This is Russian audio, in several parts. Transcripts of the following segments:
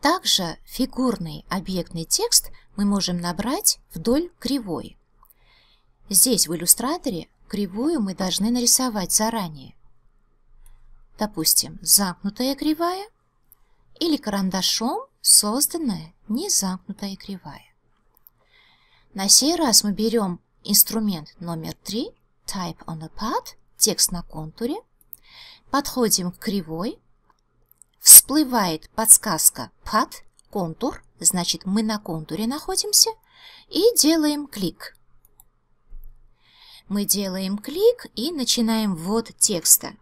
Также фигурный объектный текст мы можем набрать вдоль кривой. Здесь в иллюстраторе кривую мы должны нарисовать заранее. Допустим, замкнутая кривая или карандашом созданная незамкнутая кривая. На сей раз мы берем инструмент номер 3 Type on a Path, текст на контуре, подходим к кривой, всплывает подсказка «Пад», «Контур», значит мы на контуре находимся, и делаем клик. Мы делаем клик и начинаем ввод текста.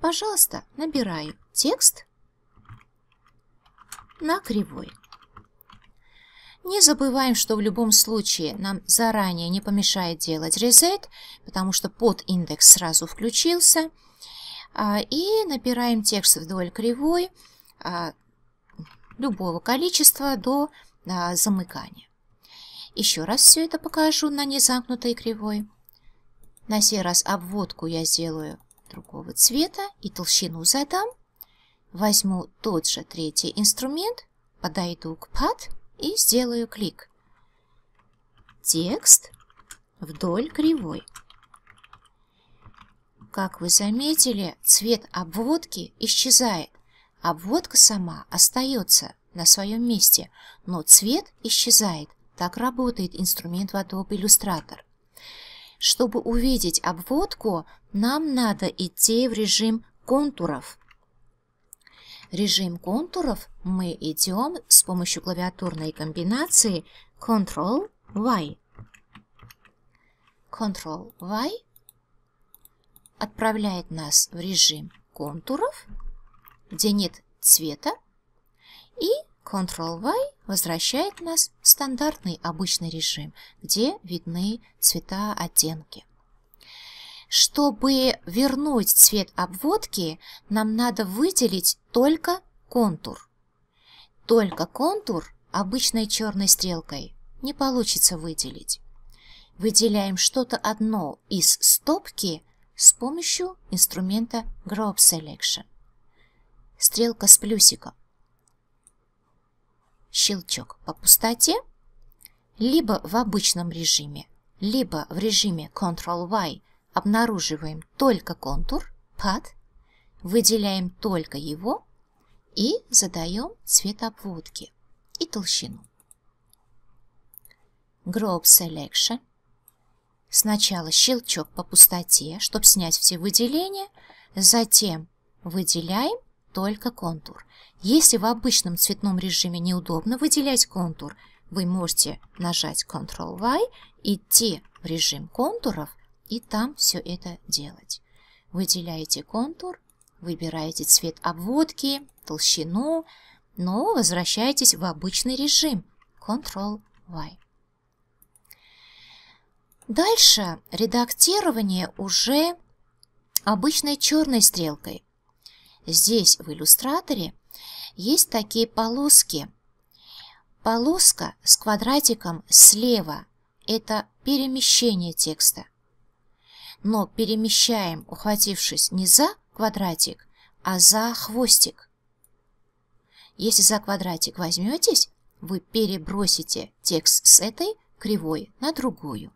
Пожалуйста, набираю текст на кривой. Не забываем, что в любом случае нам заранее не помешает делать reset, потому что под индекс сразу включился – а, и набираем текст вдоль кривой а, любого количества до а, замыкания. Еще раз все это покажу на незамкнутой кривой. На сей раз обводку я сделаю другого цвета и толщину задам. Возьму тот же третий инструмент, подойду к Pad и сделаю клик. Текст вдоль кривой. Как вы заметили, цвет обводки исчезает. Обводка сама остается на своем месте, но цвет исчезает. Так работает инструмент в Adobe Illustrator. Чтобы увидеть обводку, нам надо идти в режим контуров. Режим контуров мы идем с помощью клавиатурной комбинации Ctrl-Y. Ctrl-Y отправляет нас в режим контуров, где нет цвета, и Ctrl-Y возвращает нас в стандартный обычный режим, где видны цвета оттенки. Чтобы вернуть цвет обводки, нам надо выделить только контур. Только контур обычной черной стрелкой не получится выделить. Выделяем что-то одно из стопки с помощью инструмента Group Selection. Стрелка с плюсиком. Щелчок по пустоте. Либо в обычном режиме, либо в режиме Ctrl-Y обнаруживаем только контур, pad, выделяем только его и задаем цвет обводки и толщину. Group Selection Сначала щелчок по пустоте, чтобы снять все выделения, затем выделяем только контур. Если в обычном цветном режиме неудобно выделять контур, вы можете нажать Ctrl-Y, идти в режим контуров и там все это делать. Выделяете контур, выбираете цвет обводки, толщину, но возвращаетесь в обычный режим Ctrl-Y. Дальше редактирование уже обычной черной стрелкой. Здесь в иллюстраторе есть такие полоски. Полоска с квадратиком слева – это перемещение текста. Но перемещаем, ухватившись не за квадратик, а за хвостик. Если за квадратик возьметесь, вы перебросите текст с этой кривой на другую.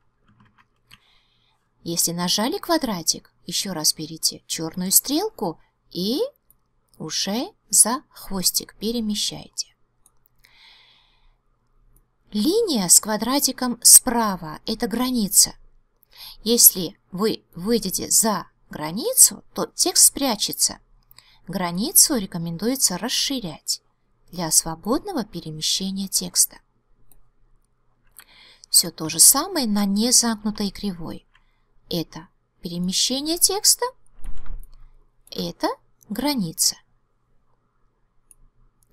Если нажали квадратик, еще раз берите черную стрелку и уже за хвостик перемещаете. Линия с квадратиком справа – это граница. Если вы выйдете за границу, то текст спрячется. Границу рекомендуется расширять для свободного перемещения текста. Все то же самое на незамкнутой кривой. Это перемещение текста. Это граница.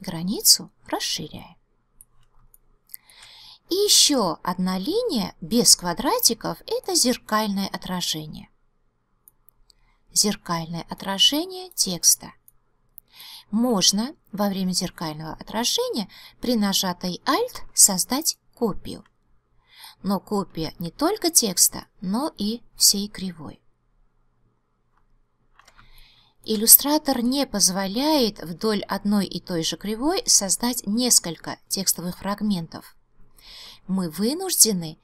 Границу расширяем. И еще одна линия без квадратиков – это зеркальное отражение. Зеркальное отражение текста. Можно во время зеркального отражения при нажатой Alt создать копию но копия не только текста, но и всей кривой. Иллюстратор не позволяет вдоль одной и той же кривой создать несколько текстовых фрагментов. Мы вынуждены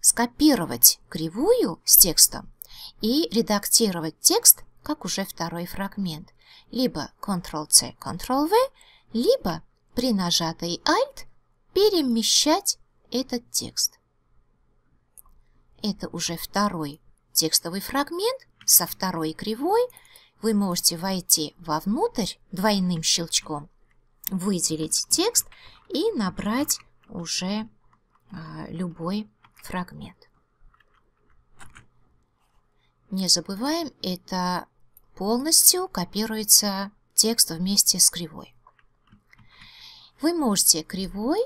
скопировать кривую с текстом и редактировать текст как уже второй фрагмент, либо Ctrl-C, Ctrl-V, либо при нажатой Alt перемещать этот текст. Это уже второй текстовый фрагмент со второй кривой. Вы можете войти вовнутрь двойным щелчком, выделить текст и набрать уже а, любой фрагмент. Не забываем, это полностью копируется текст вместе с кривой. Вы можете кривой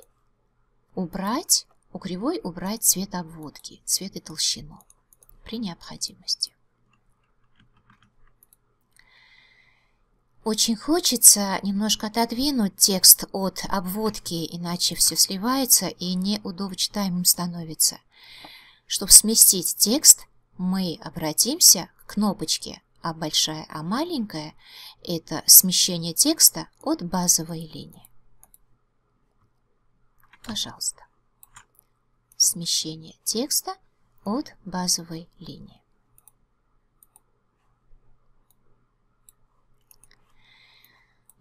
убрать у кривой убрать цвет обводки, цвет и толщину при необходимости. Очень хочется немножко отодвинуть текст от обводки, иначе все сливается и неудобочитаемым становится. Чтобы сместить текст, мы обратимся к кнопочке «А большая, а маленькая» – это смещение текста от базовой линии. Пожалуйста смещение текста от базовой линии.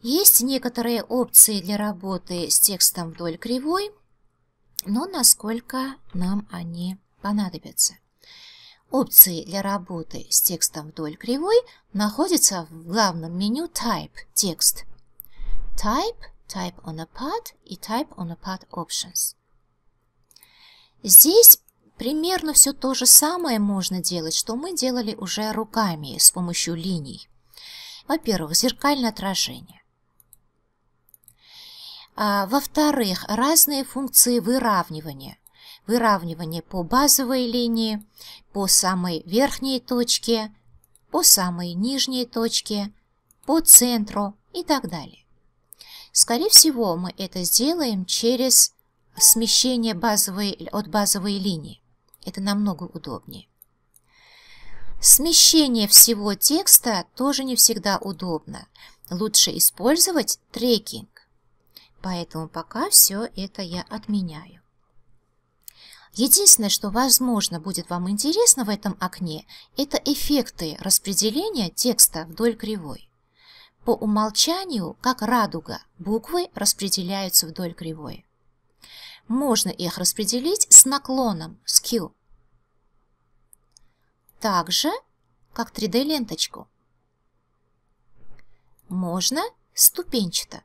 Есть некоторые опции для работы с текстом вдоль кривой, но насколько нам они понадобятся. Опции для работы с текстом вдоль кривой находятся в главном меню Type – текст. Type, Type on a Path и Type on a Path Options – Здесь примерно все то же самое можно делать, что мы делали уже руками с помощью линий. Во-первых, зеркальное отражение. А, во-вторых, разные функции выравнивания. Выравнивание по базовой линии, по самой верхней точке, по самой нижней точке, по центру и так далее. Скорее всего, мы это сделаем через смещение базовой, от базовой линии. Это намного удобнее. Смещение всего текста тоже не всегда удобно. Лучше использовать трекинг. Поэтому пока все это я отменяю. Единственное, что возможно будет вам интересно в этом окне, это эффекты распределения текста вдоль кривой. По умолчанию, как радуга, буквы распределяются вдоль кривой можно их распределить с наклоном, с Q. Так же, как 3D-ленточку. Можно ступенчато.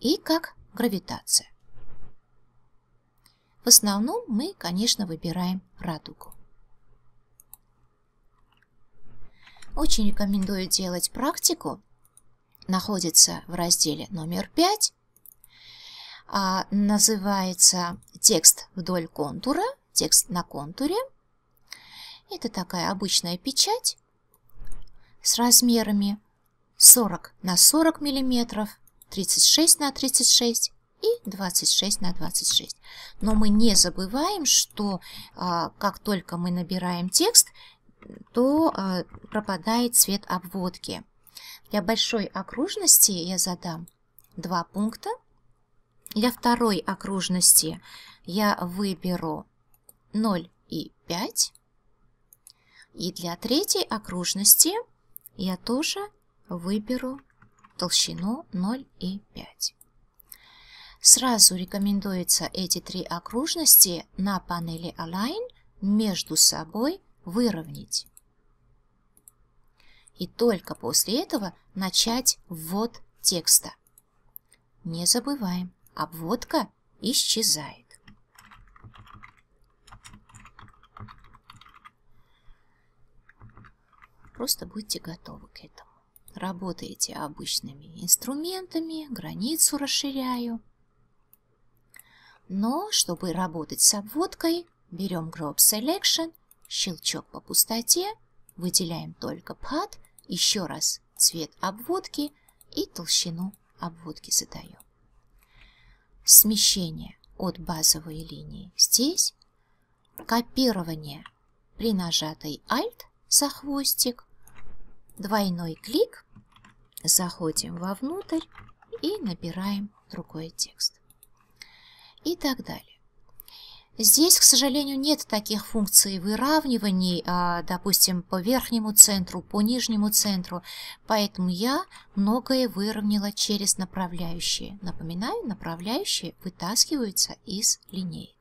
И как гравитация. В основном мы, конечно, выбираем радугу. Очень рекомендую делать практику. Находится в разделе номер 5 а, называется текст вдоль контура, текст на контуре. Это такая обычная печать с размерами 40 на 40 миллиметров, 36 на 36 и 26 на 26. Но мы не забываем, что а, как только мы набираем текст, то а, пропадает цвет обводки. Для большой окружности я задам два пункта – для второй окружности я выберу 0 и 5. И для третьей окружности я тоже выберу толщину 0 и 5. Сразу рекомендуется эти три окружности на панели Align между собой выровнять. И только после этого начать ввод текста. Не забываем обводка исчезает. Просто будьте готовы к этому. Работаете обычными инструментами, границу расширяю. Но, чтобы работать с обводкой, берем Group Selection, щелчок по пустоте, выделяем только Path, еще раз цвет обводки и толщину обводки задаем смещение от базовой линии здесь, копирование при нажатой Alt за хвостик, двойной клик, заходим вовнутрь и набираем другой текст. И так далее. Здесь, к сожалению, нет таких функций выравниваний, а, допустим, по верхнему центру, по нижнему центру, поэтому я многое выровняла через направляющие. Напоминаю, направляющие вытаскиваются из линей.